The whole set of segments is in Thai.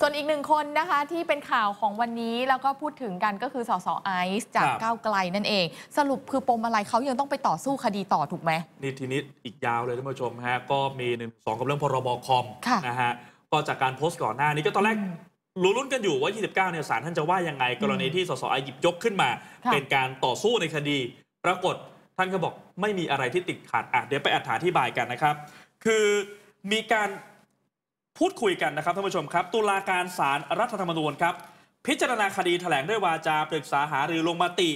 ส่วนอีกหนึ่งคนนะคะ ที่เป็นข่าวของวันนี้ แล้วก็พูดถึงกันก็คือสสไอซ์จากก้าวไกลนั่นเอง สรุปคือปมอะไรเขายังต้องไปต่อสู้คดีต่อถูกไหมนี่ทีนี้อีกยาวเลยท่านผู้ชมฮะ ก็มีหนึ่งสองกับเรื่องพรบคอมนะฮะ ก็จากการโพสต์ก่อนหน้านี้ก็ตอนแรกรู้ลุ้นกันอยู่ว่า 29เนี่ยศาลท่านจะว่ายังไงกรณีที่สสไอหยิบยกขึ้นมา เป็นการต่อสู้ในคดีปรากฏท่านก็บอกไม่มีอะไรที่ติดขัดอ่ะเดี๋ยวไปอธิบายกันนะครับคือมีการพูดคุยกันนะครับท่านผู้ชมครับ ตุลาการศาลรรัฐธรรมนูญครับ พิจารณาคดีถแถลงด้วยวาจาปรึกษาหารือลงมติ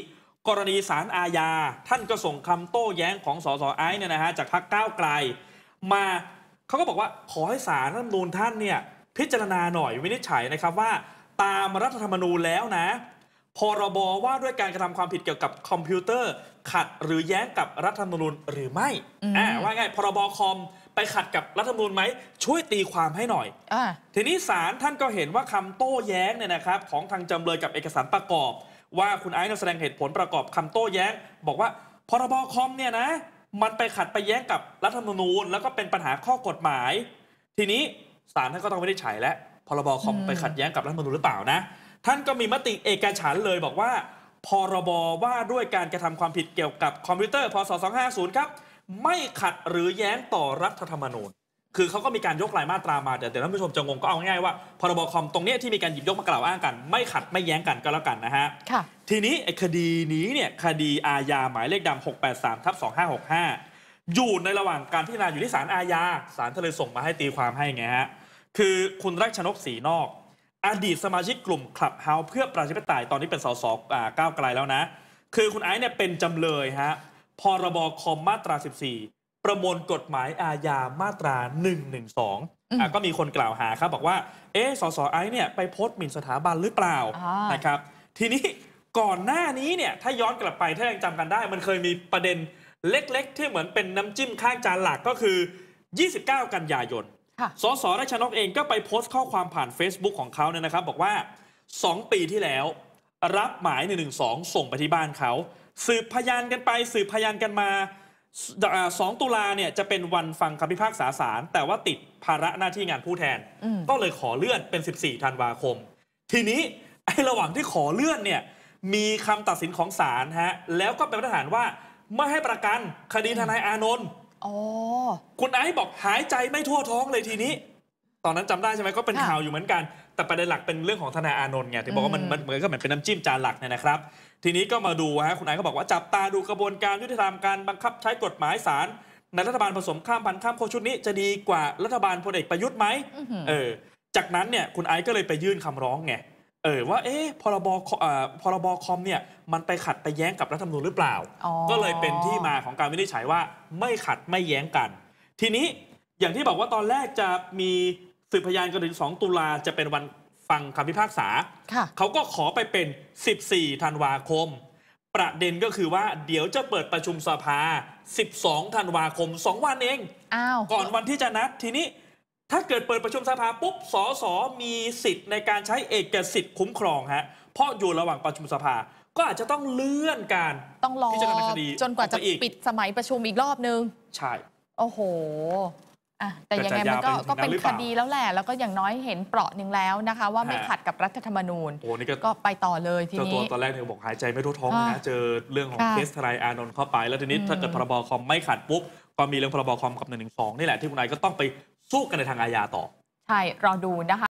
กรณีศาลอาญาท่านก็ส่งคำโต้แย้งของสสไอ้เนี่ยนะฮะจากพรรคก้าวไกล มาเขาก็บอกว่า ขอให้ศาลรัฐธรรมนูญท่านเนี่ย พิจารณาหน่อยวินิจฉัยนะครับว่า ตามรัฐธรรมนูญแล้วนะพรบว่าด้วยการกระทำความผิดเกี่ยวกับคอมพิวเตอร์ขัดหรือแย้งกับรัฐธรรมนูญหรือไม่อ่าว่าไงพรบคอมไปขัดกับรัฐธรรมนูญไหมช่วยตีความให้หน่อยอทีนี้ศาลท่านก็เห็นว่าคำโต้แย้งเนี่ยนะครับของทางจำเลยกับเอกสารประกอบ ว่าคุณไอซ์แสดงเหตุผลประกอบคำโต้แย้ง บอกว่าพรบคอมเนี่ยนะมันไปขัดไปแย้งกับรัฐธรรมนูญ แล้วก็เป็นปัญหาข้อกฎหมาย ทีนี้ศาลท่านก็ต้องไม่ได้ฉายแล้วพรบคอมไปขัดแย้งกับรัฐธรรมนูญหรือเปล่านะ ท่านก็มีมติเอกฉันเลย บอกว่าพรบว่าด้วยการกระทำความผิดเกี่ยวกับคอมพิวเตอร์พศ250ครับไม่ขัดหรือแย้งต่อรัฐธรรมนูญ คือเขาก็มีการยกรายมาตรามาแต่๋ยวท่านผู้ชมจะงงก็เอาง่ายว่า พรบคอมตรงนี้ที่มีการหยิบยกมากล่าวอ้างกัน ไม่ขัดไม่แย้งกันก็แล้วกันนะฮะ ค่ะ ทีนี้คดีนี้เนี่ยคดีอาญาหมายเลขดำ683ทับ2565 อยู่ในระหว่างการพิจารณาอยู่ที่ศาลอาญา ศาลทะเลส่งมาให้ตีความให้ไงฮะ คือคุณรักชนกศรีนอก อดีตสมาชิกกลุ่มคลับเฮาเพื่อประชาธิปไตยตอนนี้เป็นสสก้าวไกลแล้วนะ คือคุณไอซ์เนี่ยเป็นจำเลยฮะพรบคอมมาตรา 14 ประมวลกฎหมายอาญา มาตรา 112ะก็มีคนกล่าวหาครับบอกว่า เอ๊สสไอเนี่ยไปโพสต์หมิ่นสถาบันหรือเปล่านะครับ ทีนี้ก่อนหน้านี้เนี่ย ถ้าย้อนกลับไปถ้ายังจำกันได้ มันเคยมีประเด็นเล็ก ๆ ที่เหมือนเป็นน้ำจิ้มข้างจานหลักก็คือ 29 กันยายนสสราชนกเองก็ไปโพสต์ข้อความผ่าน Facebook ของเขาเนี่ยนะครับ บอกว่า 2 ปีที่แล้วรับหมายนหึ่งสองส่งไปที่บ้านเขา สืบพยานกันไปสืบพยานกันมาสองตุลาเนี่ยจะเป็นวันฟังคำพิพากษาศาลแต่ว่าติดภาระหน้าที่งานผู้แทน ก็เลยขอเลื่อนเป็น 14ธันวาคม ทีนี้ไอ้ระหว่างที่ขอเลื่อนเนี่ยมีคำตัดสินของศาลฮะแล้วก็เป็นมาตรฐานว่า ไม่ให้ประกันคดีทนายอานนท์คุณไอซ์บอกหายใจไม่ทั่วท้องเลยทีนี้ ตอนนั้นจำได้ใช่ไหมก็เป็นข่าวอยู่เหมือนกันแต่ประเด็นหลักเป็นเรื่องของธนาอานนท์ไงที่บอกว่ามันมันเหมือนก็เหมือนเป็นน้ำจิ้มจานหลักเนี่ยนะครับ ทีนี้ก็มาดูฮะคุณนายก็บอกว่า จับตาดูกระบวนการยุติธรรมการบังคับใช้กฎหมายศาลในรัฐบาลผสมข้ามพันข้ามโคชุดนี้ จะดีกว่ารัฐบาลพลเอกประยุทธ์ไหมเออ จากนั้นเนี่ยคุณไอซ์ก็เลยไปยื่นคำร้องไงเออว่าเอ๊ะพรบพรบคอมเนี่ย มันไปขัดไปแย้งกับรัฐธรรมนูญหรือเปล่า ก็เลยเป็นที่มาของการวินิจฉัยว่าไม่ขัดไม่แย้งกัน ทีนี้อย่างที่บอกว่าตอนแรกจะมีืบพยานจนถึง2ตุลาจะเป็นวันฟังคำพิพากษาเขาก็ขอไปเป็น 14 ธันวาคม ประเด็นก็คือว่าเดี๋ยวจะเปิดประชุมสภา 12 ธันวาคม 2 วันเองอก่อนวันที่จะนัด ทีนี้ถ้าเกิดเปิดประชุมสภาปุ๊บสสมีสิทธิ์ในการใช้เอกสิทธิ์คุ้มครองฮะ เพราะอยู่ระหว่างประชุมสภา ก็อาจจะต้องเลื่อนการต้องรอจนกว่าจะปิดสมัยประชุมอีกรอบนึงใช่ โอ้โหแต่ยังไงมันก็ก็เป็นคดีแล้วแหละ แล้วก็อย่างน้อยเห็นเปราะหนึ่งแล้วนะคะ ว่าไม่ขัดกับรัฐธรรมนูญ ก็ไปต่อเลยทีนี้ ตัวตอนแรกเธอบอกหายใจไม่ทั่วท้องนะเจอเรื่องของเคสทนายอานนท์เข้าไป แล้วทีนี้ถ้าเกิดพรบคอมไม่ขัดปุ๊บก็มีเรื่องพรบคอมกับหนึ่งนี่แหละที่คุณนายก็ต้องไปสู้กันในทางอาญาต่อใช่รอดูนะคะ